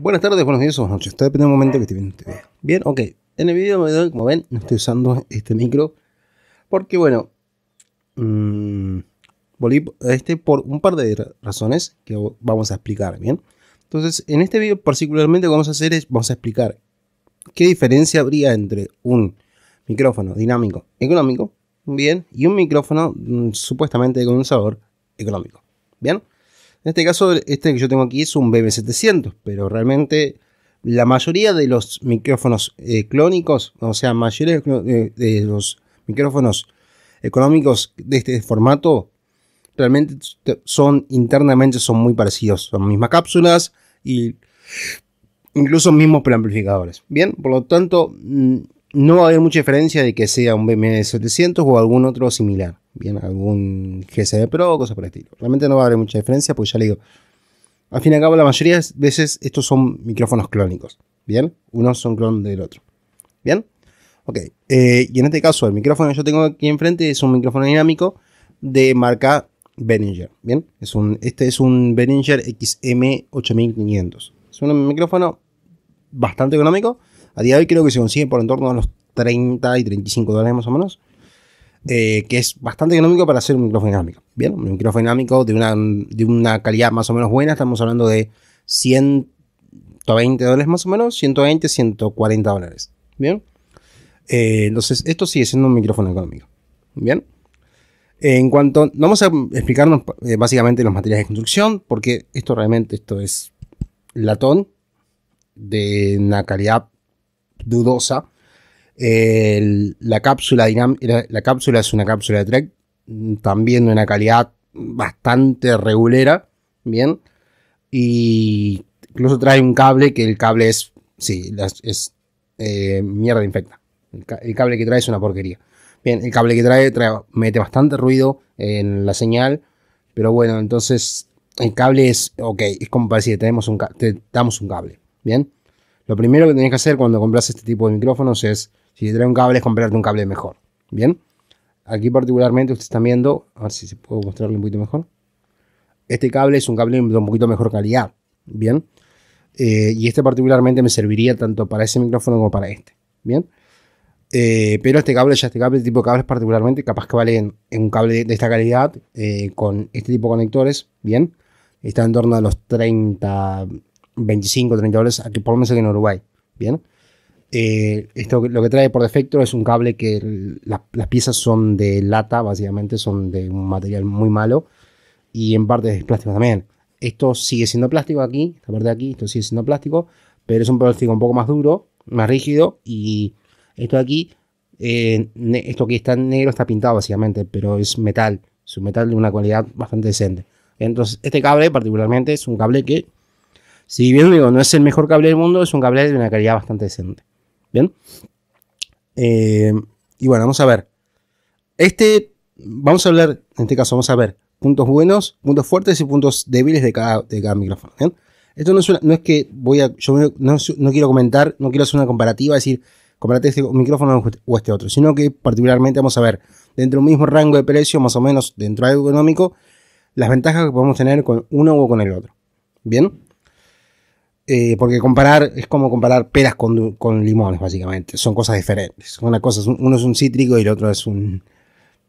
Buenas tardes, buenos días buenas noches. Está depende del momento que esté viendo este video. Bien, ok. En el video como ven, no estoy usando este micro. Porque, bueno, mm, volví a este por un par de razones que vamos a explicar, ¿bien? Entonces, en este video particularmente lo que vamos a hacer es, vamos a explicar qué diferencia habría entre un micrófono dinámico económico, bien, y un micrófono mm, supuestamente supuestamente un sabor económico, ¿bien? En este caso, este que yo tengo aquí es un BB700, pero realmente la mayoría de los micrófonos eh, clónicos, o sea, mayores eh, de, los micrófonos económicos de este formato, realmente son internamente son muy parecidos, son mismas cápsulas y incluso mismos preamplificadores. Bien, por lo tanto, mm, no va a haber mucha diferencia de que sea un BMW 700 o algún otro similar. Bien, algún GSB Pro o cosas por el estilo. Realmente no va a haber mucha diferencia, pues ya le digo. Al fin y al cabo, la mayoría de veces estos son micrófonos clónicos. Bien, unos son clon del otro. Bien, ok. Eh, y en este caso, el micrófono que yo tengo aquí enfrente es un micrófono dinámico de marca Behringer. Bien, es un, este es un Behringer XM8500. Es un micrófono bastante económico a día de hoy creo que se consigue por en torno a los 30 y 35 dólares más o menos. Eh, que es bastante económico para hacer un micrófono dinámico. Bien, un micrófono dinámico de una, de una calidad más o menos buena. Estamos hablando de 120 dólares más o menos. 120, 140 dólares. Bien. Eh, entonces, esto sigue siendo un micrófono económico. Bien. Eh, en cuanto, vamos a explicarnos básicamente los materiales de construcción, porque esto realmente esto es latón de una calidad dudosa. la, cápsula la, cápsula es una cápsula de Trek, también de una calidad bastante regulera, bien. Y incluso trae un cable que el cable es, sí, es eh, mierda infecta. El, cable que trae es una porquería. Bien, el cable que trae, mete bastante ruido en la señal, pero bueno, entonces el cable es, ok, es como para decir, tenemos un, damos un cable, bien. Lo primero que tenés que hacer cuando compras este tipo de micrófonos es, si te trae un cable, es comprarte un cable mejor. ¿Bien? Aquí particularmente ustedes están viendo, a ver si se puedo mostrarle un poquito mejor. Este cable es un cable de un poquito mejor calidad. ¿Bien? Eh, y este particularmente me serviría tanto para ese micrófono como para este. ¿Bien? Eh, pero este cable, ya este cable, este tipo de cables particularmente, capaz que valen en un cable de esta calidad, eh, con este tipo de conectores, bien, está en torno a los 30, 25, 30 dólares, aquí, por mes aquí en Uruguay. Bien. Eh, esto lo que trae por defecto es un cable que las piezas son de lata, básicamente, son de un material muy malo y en parte es plástico también. Esto sigue siendo plástico aquí, esta parte de aquí, esto sigue siendo plástico, pero es un plástico un poco más duro, más rígido y esto de aquí, eh, esto que está en negro está pintado básicamente, pero es metal, es un metal de una calidad bastante decente. Entonces, este cable particularmente es un cable que si bien digo, no es el mejor cable del mundo, es un cable de una calidad bastante decente. Bien. Eh, y bueno, vamos a ver. Este, vamos a hablar, en este caso, vamos a ver puntos buenos, puntos fuertes y puntos débiles de cada, de cada micrófono. ¿bien? Esto no es, no es que voy a, yo no, no, quiero comentar, no quiero hacer una comparativa, decir, comparate este micrófono este, o este otro, sino que particularmente vamos a ver dentro de un mismo rango de precio, más o menos dentro de algo económico, las ventajas que podemos tener con uno o con el otro. Bien, eh, porque comparar es como comparar peras con, limones, básicamente. Son cosas diferentes. Una cosa, uno es un cítrico y el otro es un.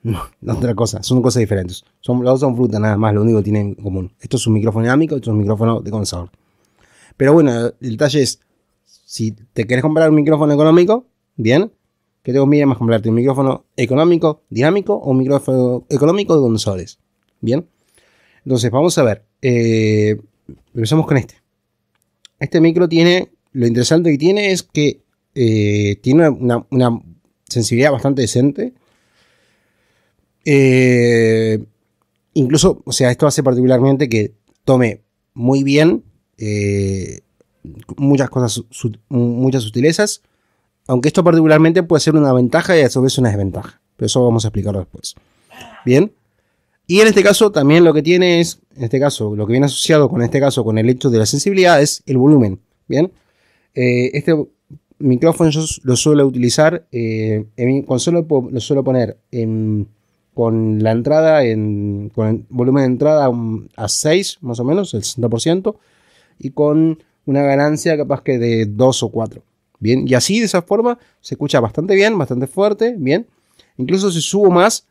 otra cosa, son cosas diferentes. Son, los dos son frutas nada más, lo único que tienen en común. Esto es un micrófono dinámico, esto es un micrófono de condensador. Pero bueno, el detalle es, si te quieres comprar un micrófono económico, bien, que te conviene más comprarte un micrófono económico dinámico o un micrófono económico de condensadores. Bien. Entonces, vamos a ver. Eh, empezamos con este. Este micro tiene, lo interesante que tiene es que eh, tiene una, sensibilidad bastante decente. Eh, incluso, o sea, esto hace particularmente que tome muy bien eh, muchas cosas, muchas sutilezas. Aunque esto particularmente puede ser una ventaja y a su vez una desventaja. Pero eso vamos a explicarlo después. Bien. Y en este caso también lo que tiene es, en este caso, lo que viene asociado con este caso, con el hecho de la sensibilidad, es el volumen. Bien, eh, este micrófono yo lo suelo utilizar, con eh, solo, lo suelo poner con la entrada, en, con el volumen de entrada a 6 más o menos, el 60%, y con una ganancia capaz que de 2 o 4. Bien, y así de esa forma se escucha bastante bien, bastante fuerte, bien. Incluso si subo más,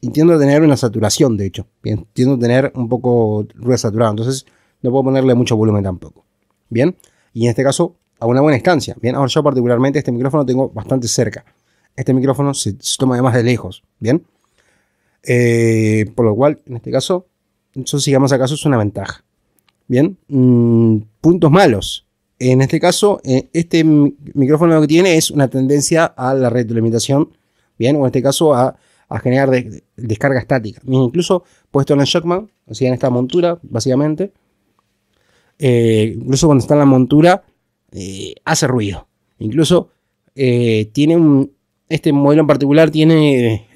intento tener una saturación, de hecho. Intento tener un poco resaturado. Entonces, no puedo ponerle mucho volumen tampoco. Bien. Y en este caso, a una buena distancia. Bien. Ahora yo particularmente este micrófono lo tengo bastante cerca. Este micrófono se, toma toma más de lejos. Bien. Eh, por lo cual, en este caso, eso sigamos acaso es una ventaja. Bien. Mm, puntos malos. En este caso, eh, este micrófono lo que tiene es una tendencia a la retroalimentación ¿bien? O en este caso a, generar descarga estática. Incluso puesto en el Shockman, o en esta montura, básicamente, eh, incluso cuando está en la montura, eh, hace ruido. Incluso eh, tiene un, este modelo en particular tiene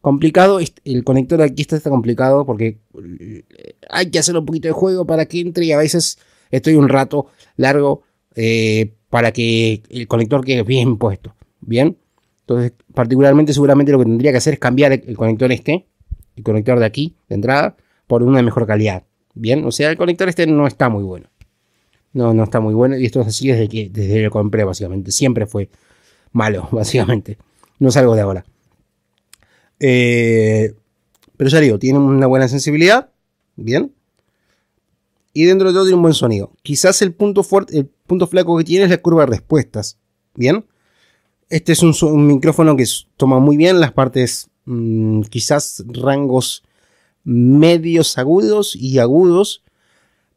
complicado, el conector aquí está, está complicado porque hay que hacer un poquito de juego para que entre y a veces estoy un rato largo para que el conector quede bien puesto. Bien, entonces, particularmente, seguramente lo que tendría que hacer es cambiar el, conector este, el conector de aquí, de entrada, por uno de mejor calidad. Bien, o sea, el conector este no está muy bueno. No, no está muy bueno. Y esto es así desde que, desde que lo compré, básicamente. Siempre fue malo, básicamente. No salgo de ahora. Eh, pero ya digo, tiene una buena sensibilidad. Bien. Y dentro de todo tiene un buen sonido. Quizás el punto, fuerte, el punto flaco que tiene es la curva de respuestas. Bien. Este es un, micrófono que toma muy bien las partes, mm, quizás rangos medios agudos y agudos,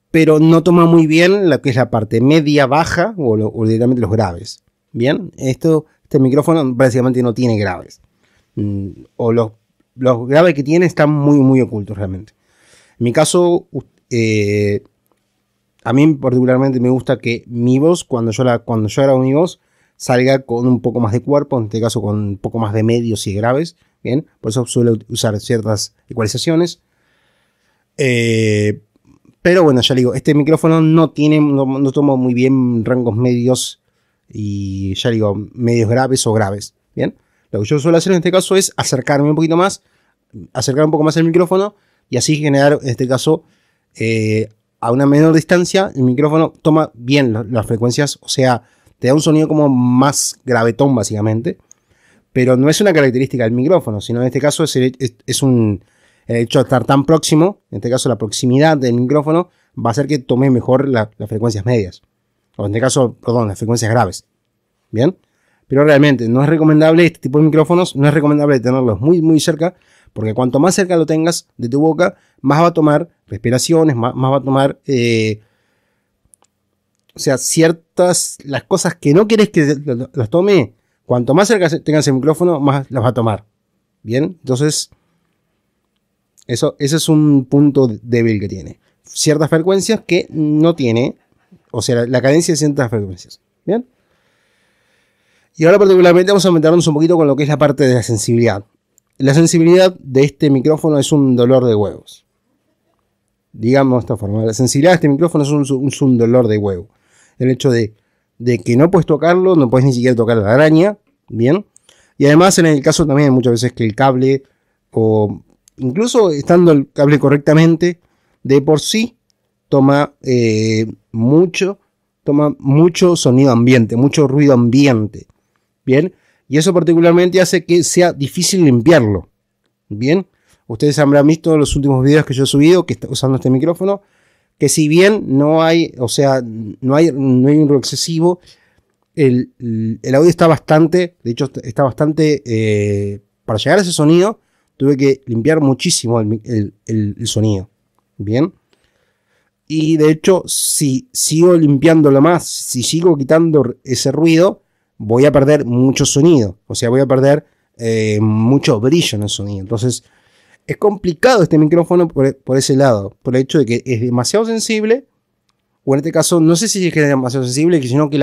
pero no toma muy bien la que es la parte media baja o, directamente los graves. Bien, esto, este micrófono básicamente no tiene graves. Mm, o los, graves que tiene están muy, muy ocultos realmente. En mi caso, eh, a mí particularmente me gusta que mi voz, cuando yo, la, cuando yo grabo mi voz, salga con un poco más de cuerpo, en este caso con un poco más de medios y graves, ¿bien? Por eso suele usar ciertas ecualizaciones. Eh, pero bueno, ya digo, este micrófono no tiene, no, toma muy bien rangos medios y ya digo, medios graves o graves, ¿bien? Lo que yo suelo hacer en este caso es acercarme un poquito más, acercar un poco más el micrófono y así generar, en este caso, eh, a una menor distancia, el micrófono toma bien las frecuencias, o sea, te da un sonido como más gravetón, básicamente. Pero no es una característica del micrófono, sino en este caso es, un, hecho de estar tan próximo, en este caso la proximidad del micrófono, va a hacer que tome mejor las frecuencias medias. O en este caso, perdón, las frecuencias graves. ¿Bien? Pero realmente no es recomendable este tipo de micrófonos, no es recomendable tenerlos muy, muy cerca, porque cuanto más cerca lo tengas de tu boca, más va a tomar respiraciones, más, va a tomar eh, o sea, ciertas, las cosas que no quieres que las tome, cuanto más cerca tengas el micrófono, más las va a tomar. Bien, entonces, eso, ese es un punto débil que tiene. Ciertas frecuencias que no tiene, o sea, la, cadencia de ciertas frecuencias. Bien. Y ahora particularmente vamos a meternos un poquito con lo que es la parte de la sensibilidad. La sensibilidad de este micrófono es un dolor de huevos. Digamos de esta forma, la sensibilidad de este micrófono es un, un dolor de huevo el hecho de, que no puedes tocarlo, no puedes ni siquiera tocar la araña, ¿bien? Y además en el caso también muchas veces que el cable, o incluso estando el cable correctamente, de por sí toma eh, mucho, toma mucho sonido ambiente, mucho ruido ambiente, ¿bien? Y eso particularmente hace que sea difícil limpiarlo, ¿bien? Ustedes habrán visto los últimos videos que yo he subido, que está usando este micrófono, que si bien no hay, o sea, no hay, un ruido excesivo, el, audio está bastante, de hecho está bastante, eh, para llegar a ese sonido, tuve que limpiar muchísimo el, sonido. Bien. Y de hecho, si sigo limpiándolo más, si sigo quitando ese ruido, voy a perder mucho sonido. O sea, voy a perder eh, mucho brillo en el sonido. Entonces, es complicado este micrófono por, ese lado, por el hecho de que es demasiado sensible, o en este caso, no sé si es que es demasiado sensible, sino que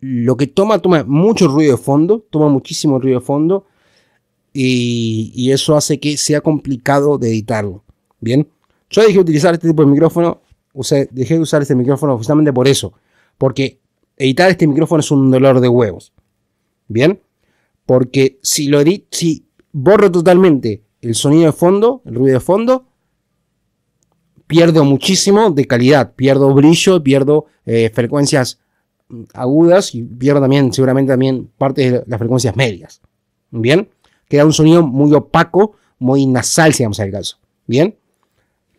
lo que toma, toma mucho ruido de fondo, toma muchísimo ruido de fondo, y, eso hace que sea complicado de editarlo. Bien, yo dejé de utilizar este tipo de micrófono, dejé de usar este micrófono justamente por eso, porque editar este micrófono es un dolor de huevos. Bien, porque si lo si borro totalmente el sonido de fondo, el ruido de fondo, pierdo muchísimo de calidad, pierdo brillo, pierdo eh, frecuencias agudas y pierdo también seguramente también parte de las frecuencias medias. Bien, queda un sonido muy opaco, muy nasal, si vamos el caso. Bien,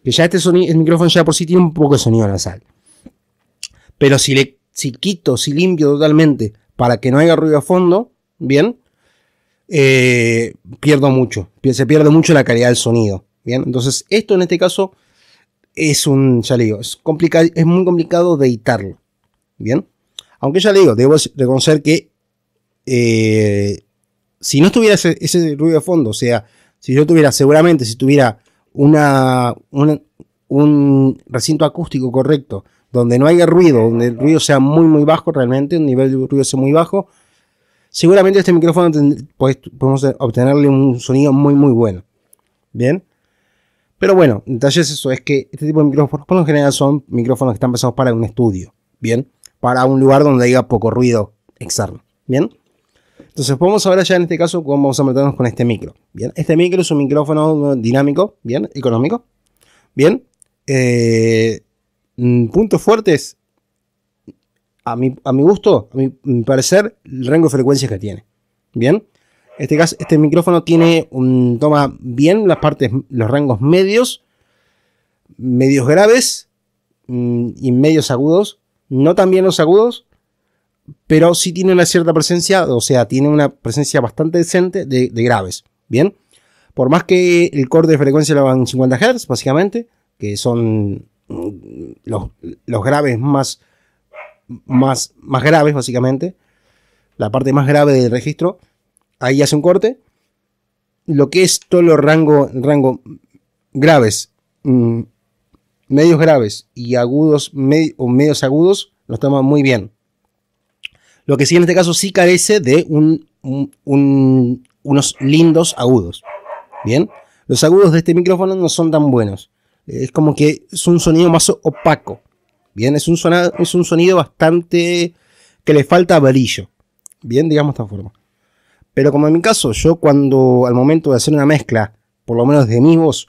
que ya este sonido, el micrófono ya por sí tiene un poco de sonido nasal. Pero si le si quito, si limpio totalmente para que no haya ruido de fondo, bien, eh, pierdo mucho, se pierde mucho la calidad del sonido. Bien, entonces esto en este caso es un, ya es, complicado, es muy complicado de editarlo. Bien, aunque ya le digo, debo reconocer que eh, si no estuviera ese, ruido de fondo, o sea, si yo tuviera, seguramente, si tuviera una, un recinto acústico correcto, donde no haya ruido, donde el ruido sea muy, muy bajo, realmente, un nivel de ruido sea muy bajo, Seguramente este micrófono podemos obtenerle un sonido muy muy bueno. Bien. Pero bueno, detalles eso, es que este tipo de micrófonos por lo general son micrófonos que están pensados para un estudio. Bien. Para un lugar donde haya poco ruido externo. Bien. Entonces podemos a ver ya en este caso cómo vamos a meternos con este micro. Bien. Este micro es un micrófono dinámico. Bien. Económico. Bien. Eh, mm, puntos fuertes a mi, gusto, a mi, parecer, el rango de frecuencias que tiene. Bien. Este, este micrófono tiene un, toma bien las partes, los rangos medios, medios graves mm, y medios agudos. No tan bien los agudos, pero sí tiene una cierta presencia, o sea, tiene una presencia bastante decente de, graves. Bien. Por más que el corte de frecuencia lo van 50 Hz, básicamente, que son mm, los, los graves más más, más graves, básicamente, la parte más grave del registro, ahí hace un corte. Lo que es todo lo rango, rango graves, mm, medios graves y agudos o medios agudos, los toma muy bien. Lo que sí en este caso sí carece de un, unos lindos agudos. Bien, los agudos de este micrófono no son tan buenos. Es como que es un sonido más opaco. Bien, es un, es un sonido bastante que le falta brillo. Bien, digamos de esta forma. Pero como en mi caso, yo cuando al momento de hacer una mezcla, por lo menos de mi voz,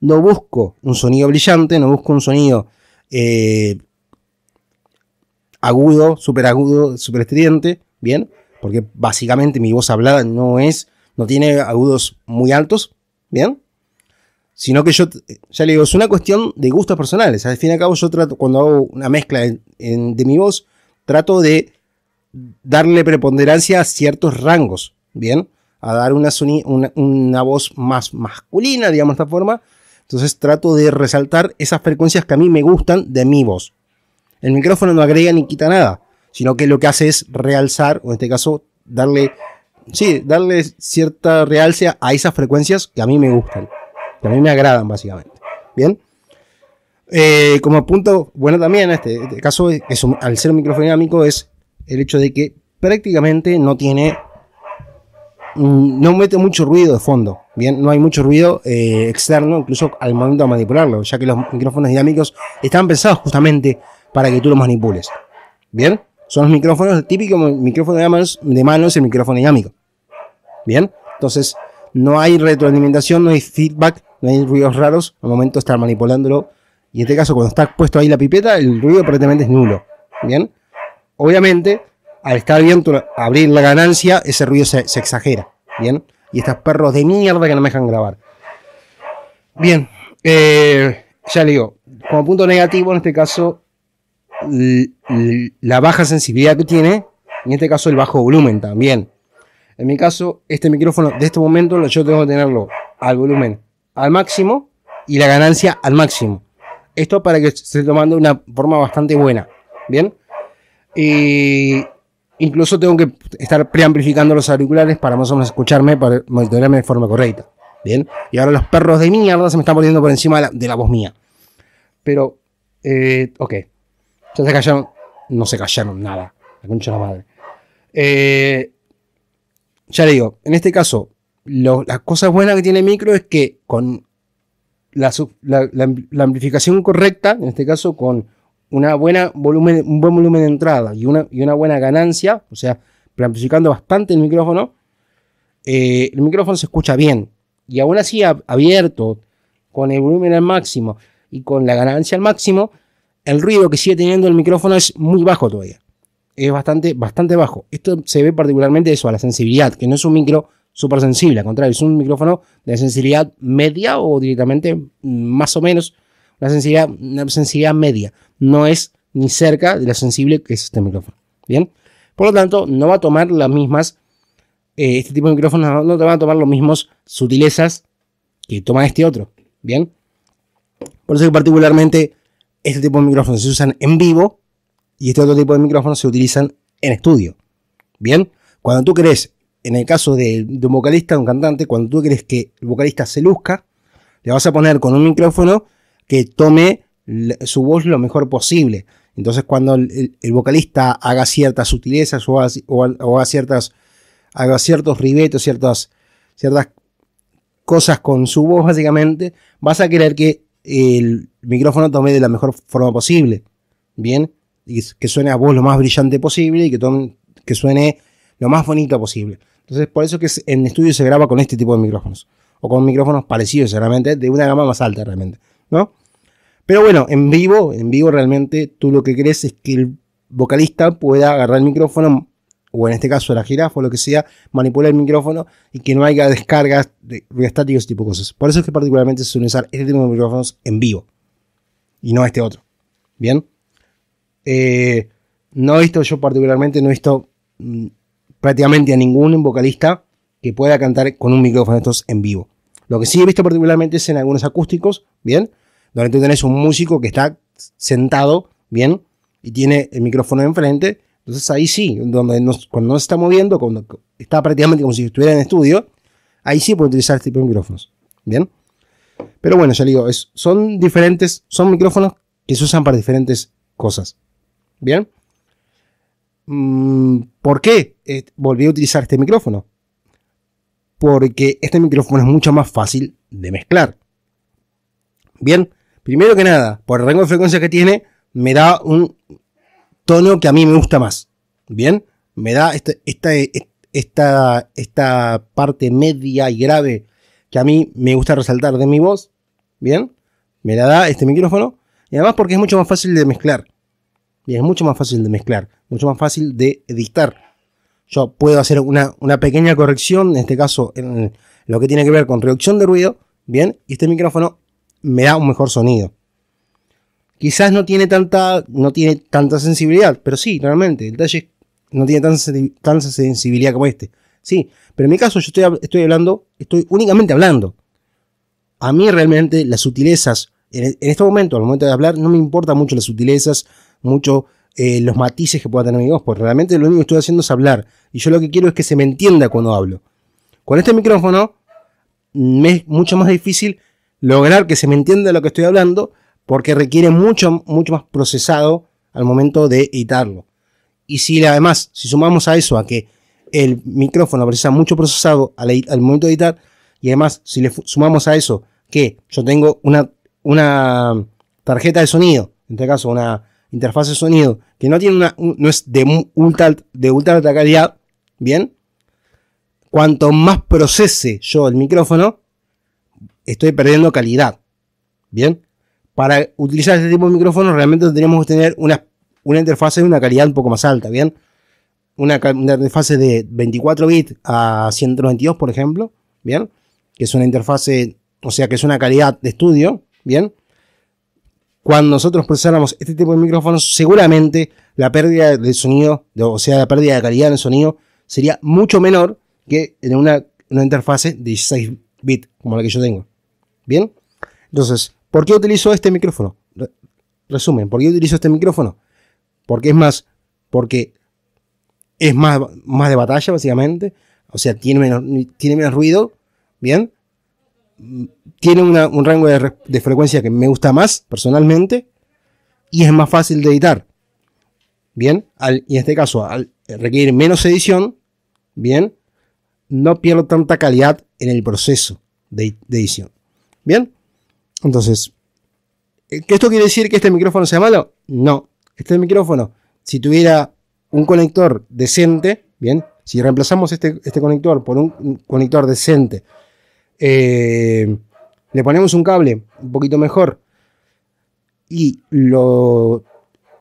no busco un sonido brillante, no busco un sonido eh, agudo, súper agudo, súper estridente, ¿bien? Porque básicamente mi voz hablada no es, no tiene agudos muy altos, ¿bien? sino que yo, ya le digo, es una cuestión de gustos personales. Al fin y al cabo, yo trato, cuando hago una mezcla de mi voz, trato de darle preponderancia a ciertos rangos, ¿bien? A dar una, una, voz más masculina, digamos de esta forma. Entonces trato de resaltar esas frecuencias que a mí me gustan de mi voz. El micrófono no agrega ni quita nada, sino que lo que hace es realzar, o en este caso, darle, sí, darle cierta realce a esas frecuencias que a mí me gustan que a mí me agradan básicamente. Bien. Eh, como punto bueno también este, este caso, es al ser un micrófono dinámico, es el hecho de que prácticamente no tiene, mm, no mete mucho ruido de fondo, bien, no hay mucho ruido eh, externo, incluso al momento de manipularlo, ya que los micrófonos dinámicos están pensados justamente para que tú los manipules, bien, son los micrófonos, el típico micrófono de manos, de el micrófono dinámico, bien, entonces no hay retroalimentación, no hay feedback, no hay ruidos raros al momento de estar manipulándolo. Y en este caso, cuando está puesto ahí la pipeta, el ruido aparentemente es nulo. Bien, obviamente, al estar abierto, abrir la ganancia, ese ruido se, exagera. Bien, y estos perros de mierda que no me dejan grabar. Bien, eh, ya le digo, como punto negativo en este caso, la baja sensibilidad que tiene, y en este caso el bajo volumen también. En mi caso, este micrófono de este momento yo tengo que tenerlo al volumen al máximo y la ganancia al máximo. Esto para que esté tomando de una forma bastante buena. Bien. incluso tengo que estar preamplificando los auriculares para más o menos escucharme, para monitorearme de forma correcta. Bien. Y ahora los perros de mierda se me están poniendo por encima de la, voz mía. Pero, eh, ok. Ya se callaron. No se callaron nada. La concha de madre. Eh, ya le digo, en este caso, las cosas buenas que tiene el micro es que con la, amplificación correcta, en este caso con una buena volumen, un buen volumen de entrada y una, y una buena ganancia, o sea, amplificando bastante el micrófono, eh, el micrófono se escucha bien. Y aún así abierto, con el volumen al máximo y con la ganancia al máximo, el ruido que sigue teniendo el micrófono es muy bajo todavía es bastante, bastante bajo. Esto se ve particularmente eso, a la sensibilidad, que no es un micro súper sensible, al contrario, es un micrófono de sensibilidad media o directamente mm, más o menos una sensibilidad, una sensibilidad media. No es ni cerca de la sensible que es este micrófono. Bien, por lo tanto, no va a tomar las mismas, eh, este tipo de micrófonos no, te van a tomar los mismos sutilezas que toma este otro. Bien, por eso particularmente este tipo de micrófonos se usan en vivo y este otro tipo de micrófonos se utilizan en estudio. Bien, cuando tú crees en el caso de, un vocalista, de un cantante, cuando tú quieres que el vocalista se luzca, le vas a poner con un micrófono que tome su voz lo mejor posible. Entonces, cuando el, vocalista haga ciertas sutilezas o haga, ciertas, haga ciertos ribetos, ciertas, ciertas cosas con su voz, básicamente, vas a querer que el micrófono tome de la mejor forma posible. Bien, y que suene a voz lo más brillante posible y que, tomen, que suene lo más bonito posible. Entonces, por eso que en estudio se graba con este tipo de micrófonos. O con micrófonos parecidos, realmente, de una gama más alta, realmente. ¿No? Pero bueno, en vivo, en vivo realmente, tú lo que crees es que el vocalista pueda agarrar el micrófono, o en este caso la jirafa o lo que sea, manipular el micrófono y que no haya descargas de, estáticos, ese tipo de cosas. Por eso es que particularmente se suele usar este tipo de micrófonos en vivo y no este otro. ¿Bien? Eh, no he visto yo particularmente, no he visto mm, prácticamente a ningún vocalista que pueda cantar con un micrófono estos en vivo. Lo que sí he visto particularmente es en algunos acústicos, ¿bien? Donde tú tenés un músico que está sentado, ¿bien? Y tiene el micrófono enfrente. Entonces ahí sí, donde cuando no se está moviendo, cuando está prácticamente como si estuviera en estudio, ahí sí puede utilizar este tipo de micrófonos, ¿bien? Pero bueno, ya digo, son diferentes, son micrófonos que se usan para diferentes cosas. Bien. Mm, ¿Por qué eh, volví a utilizar este micrófono? Porque este micrófono es mucho más fácil de mezclar. Bien, primero que nada, por el rango de frecuencia que tiene, me da un tono que a mí me gusta más. Bien, me da este, esta, esta, esta parte media y grave que a mí me gusta resaltar de mi voz. Bien, me la da este micrófono. Y además porque es mucho más fácil de mezclar. Y es mucho más fácil de mezclar, mucho más fácil de editar. Yo puedo hacer una, pequeña corrección, en este caso en lo que tiene que ver con reducción de ruido, bien, y este micrófono me da un mejor sonido. Quizás no tiene tanta, no tiene tanta sensibilidad, pero sí, realmente, el talle no tiene tanta sensibilidad como este. Sí, pero en mi caso yo estoy, estoy hablando, estoy únicamente hablando. A mí realmente las sutilezas, en, e, en este momento, al momento de hablar, no me importan mucho las sutilezas, mucho eh, los matices que pueda tener mi voz, porque realmente lo único que estoy haciendo es hablar. Y yo lo que quiero es que se me entienda cuando hablo. Con este micrófono me es mucho más difícil lograr que se me entienda lo que estoy hablando, porque requiere mucho, mucho más procesado al momento de editarlo. Y si además, si sumamos a eso, a que el micrófono precisa mucho procesado al, al momento de editar, y además, si le sumamos a eso que yo tengo una, una tarjeta de sonido, en este caso una interfaz de sonido que no tiene una, no es de ultra, de ultra alta calidad, ¿bien? Cuanto más procese yo el micrófono, estoy perdiendo calidad, ¿bien? Para utilizar este tipo de micrófono realmente tenemos que tener una, una interfaz de una calidad un poco más alta, ¿bien? Una, una interfase de 24 bits a 122, por ejemplo, ¿bien? Que es una interfase, eh, o sea, que es una calidad de estudio, ¿bien? cuando nosotros procesáramos este tipo de micrófonos, seguramente la pérdida de sonido, o sea, la pérdida de calidad del sonido, sería mucho menor que en una, una interfase de 16 bits, como la que yo tengo. ¿Bien? Entonces, ¿por qué utilizo este micrófono? Resumen, ¿por qué utilizo este micrófono? Porque es más, porque es más, más de batalla, básicamente. O sea, tiene menos, tiene menos ruido, ¿bien? tiene un rango de, frecuencia que me gusta más personalmente y es más fácil de editar. Bien, y en este caso, al requerir menos edición, bien, no pierdo tanta calidad en el proceso de, edición. Bien, entonces, eh, qué esto quiere decir que este micrófono sea malo? No, este micrófono, si tuviera un conector decente, bien, si reemplazamos este, este conector por un, un conector decente, eh, le ponemos un cable un poquito mejor y lo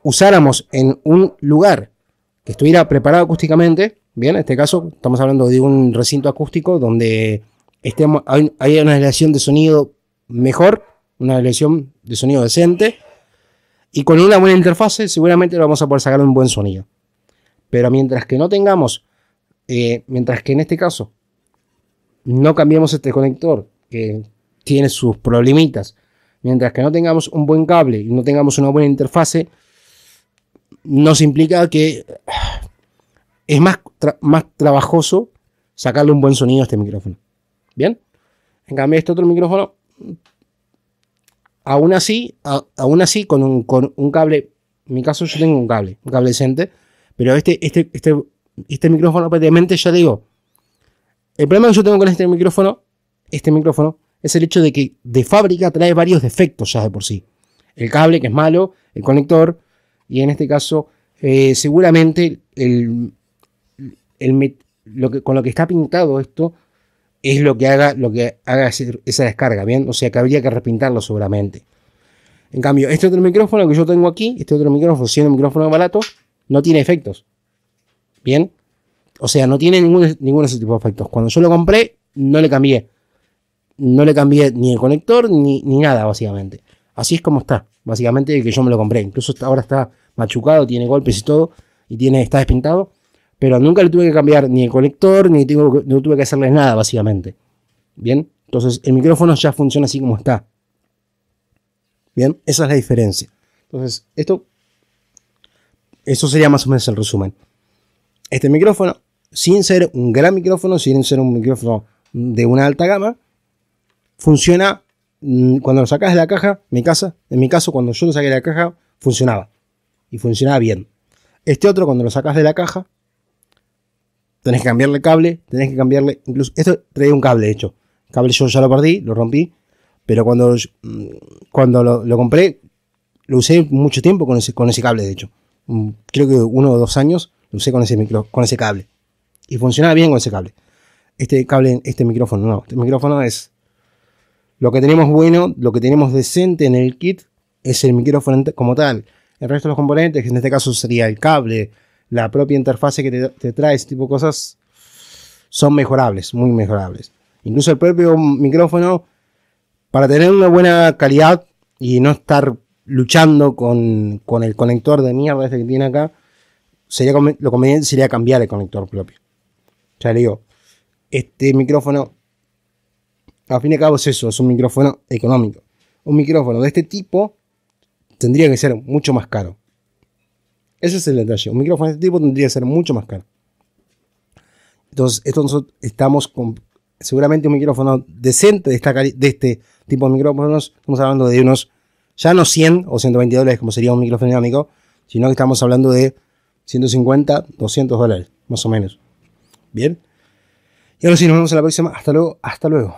usáramos en un lugar que estuviera preparado acústicamente, bien, en este caso estamos hablando de un recinto acústico donde estemos, hay, una relación de sonido mejor, una relación de sonido decente, y con una buena interfase seguramente vamos a poder sacar un buen sonido. Pero mientras que no tengamos, eh, mientras que en este caso no cambiemos este conector, que tiene sus problemitas. Mientras que no tengamos un buen cable y no tengamos una buena interfase, nos implica que ah, es más, más trabajoso sacarle un buen sonido a este micrófono. ¿Bien? En cambio, este otro micrófono, aún así, aún así con un, con un, cable, en mi caso yo tengo un cable, un cable decente, pero este, este, este, este micrófono prácticamente, ya digo, el problema que yo tengo con este micrófono, este micrófono, es el hecho de que de fábrica trae varios defectos ya de por sí. El cable que es malo, el conector y en este caso eh, seguramente lo que, con lo que está pintado esto es lo que haga, esa descarga, ¿bien? O sea que habría que repintarlo seguramente. En cambio, este otro micrófono que yo tengo aquí, este otro micrófono, siendo un micrófono barato, no tiene efectos. ¿Bien? O sea, no tiene ningún de esos tipos de efectos. Cuando yo lo compré, no le cambié no le cambié ni el conector ni, ni nada, básicamente. Así es como está, básicamente, que yo me lo compré. Incluso ahora está machucado, tiene golpes y todo, y tiene, está despintado. Pero nunca le tuve que cambiar ni el conector, ni tuve que hacerles nada, básicamente. Bien, entonces el micrófono ya funciona así como está. Bien, esa es la diferencia. Entonces, esto, eso sería más o menos el resumen. Este micrófono, sin ser un gran micrófono, sin ser un micrófono de una alta gama, funciona mm, cuando lo sacas de la caja, mi casa, en mi caso, cuando yo lo saqué de la caja, funcionaba. Y funcionaba bien. Este otro, cuando lo sacas de la caja, tenés que cambiarle cable, tenés que cambiarle. Incluso. Esto trae un cable, de hecho. cable yo ya lo perdí, lo rompí. Pero cuando, mm, cuando lo, compré, lo usé mucho tiempo con ese, con ese cable, de hecho. Mm, creo que uno o dos años lo usé con ese, micro, con ese cable. Y funcionaba bien con ese cable. Este cable, este micrófono, no. Este micrófono es lo que tenemos bueno, lo que tenemos decente en el kit es el micrófono como tal. El resto de los componentes, que en este caso sería el cable, la propia interfase que te, trae, ese tipo de cosas, son mejorables, muy mejorables. Incluso el propio micrófono, para tener una buena calidad y no estar luchando con, el conector de mierda este que tiene acá, sería, lo conveniente sería cambiar el conector propio. Ya le digo, este micrófono a fin y al cabo es eso, es un micrófono económico. Un micrófono de este tipo tendría que ser mucho más caro. Ese es el detalle. Un micrófono de este tipo tendría que ser mucho más caro. Entonces, esto estamos con seguramente un micrófono decente de, este tipo de micrófonos. Estamos hablando de unos, ya no 100 o 120 dólares como sería un micrófono dinámico, sino que estamos hablando de 150, 200 dólares, más o menos. Bien. Y ahora sí, nos vemos en la próxima. Hasta luego, hasta luego.